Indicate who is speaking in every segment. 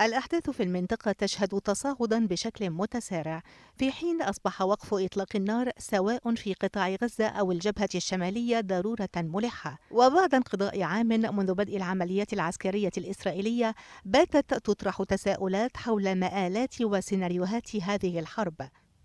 Speaker 1: الأحداث في المنطقة تشهد تصاعدا بشكل متسارع في حين أصبح وقف إطلاق النار سواء في قطاع غزة أو الجبهة الشمالية ضرورة ملحة وبعد انقضاء عام منذ بدء العمليات العسكرية الإسرائيلية باتت تطرح تساؤلات حول مآلات وسيناريوهات هذه الحرب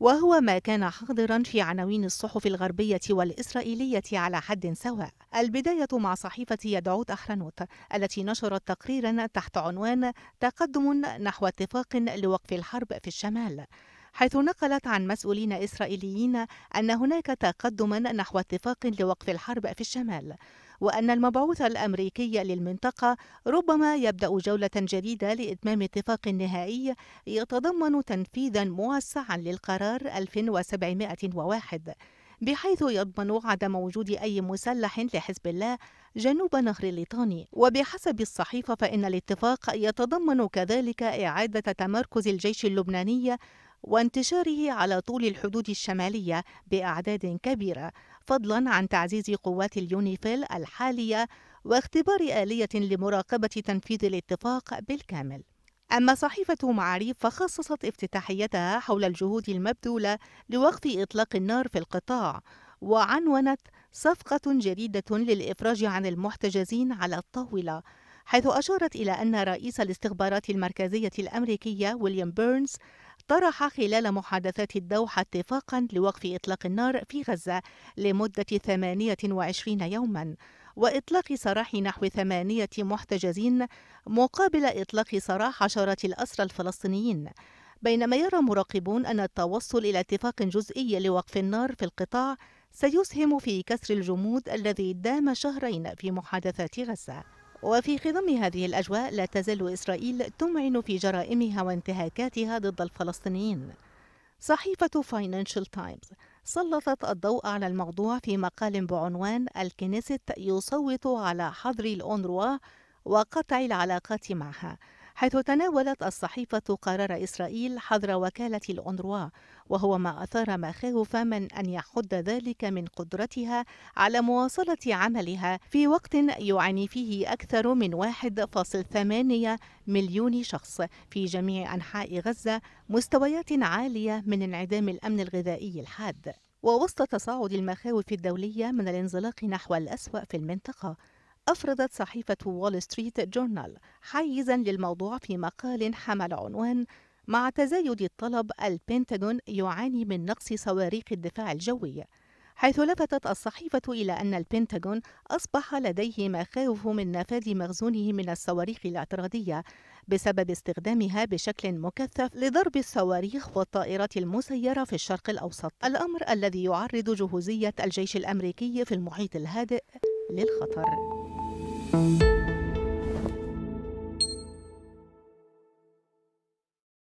Speaker 1: وهو ما كان حاضرا في عناوين الصحف الغربية والإسرائيلية على حد سواء البداية مع صحيفة يدعوت أحرنوت التي نشرت تقريرا تحت عنوان تقدم نحو اتفاق لوقف الحرب في الشمال حيث نقلت عن مسؤولين إسرائيليين أن هناك تقدما نحو اتفاق لوقف الحرب في الشمال وأن المبعوث الأمريكي للمنطقة ربما يبدأ جولة جديدة لإتمام اتفاق نهائي يتضمن تنفيذا موسعا للقرار 1701 بحيث يضمن عدم وجود أي مسلح لحزب الله جنوب نهر الليطاني وبحسب الصحيفة فإن الاتفاق يتضمن كذلك إعادة تمركز الجيش اللبناني وانتشاره على طول الحدود الشمالية بأعداد كبيرة فضلا عن تعزيز قوات اليونيفيل الحالية واختبار آلية لمراقبة تنفيذ الاتفاق بالكامل أما صحيفة معاريف فخصصت افتتاحيتها حول الجهود المبذولة لوقف إطلاق النار في القطاع وعنونت صفقة جديدة للإفراج عن المحتجزين على الطاولة حيث أشارت إلى أن رئيس الاستخبارات المركزية الأمريكية ويليام بيرنز اقترح خلال محادثات الدوحة اتفاقا لوقف إطلاق النار في غزة لمدة 28 يوما وإطلاق سراح نحو ثمانية محتجزين مقابل إطلاق سراح عشرات الأسرى الفلسطينيين بينما يرى مراقبون أن التوصل إلى اتفاق جزئي لوقف النار في القطاع سيسهم في كسر الجمود الذي دام شهرين في محادثات غزة وفي خضم هذه الأجواء لا تزال إسرائيل تمعن في جرائمها وانتهاكاتها ضد الفلسطينيين صحيفة فاينانشال تايمز سلطت الضوء على الموضوع في مقال بعنوان الكنيست يصوت على حظر الأونروا وقطع العلاقات معها حيث تناولت الصحيفة قرار إسرائيل حظر وكالة الأونروا وهو ما أثار مخاوف من أن يحد ذلك من قدرتها على مواصلة عملها في وقت يعاني فيه أكثر من 1.8 مليون شخص في جميع أنحاء غزة مستويات عالية من انعدام الأمن الغذائي الحاد ووسط تصاعد المخاوف الدولية من الانزلاق نحو الأسوأ في المنطقة أفردت صحيفة وول ستريت جورنال حيزا للموضوع في مقال حمل عنوان مع تزايد الطلب البنتاغون يعاني من نقص صواريخ الدفاع الجوي حيث لفتت الصحيفة إلى أن البنتاغون أصبح لديه مخاوف من نفاذ مخزونه من الصواريخ الاعتراضية بسبب استخدامها بشكل مكثف لضرب الصواريخ والطائرات المسيرة في الشرق الأوسط الأمر الذي يعرض جهوزية الجيش الأمريكي في المحيط الهادئ للخطر Thank you.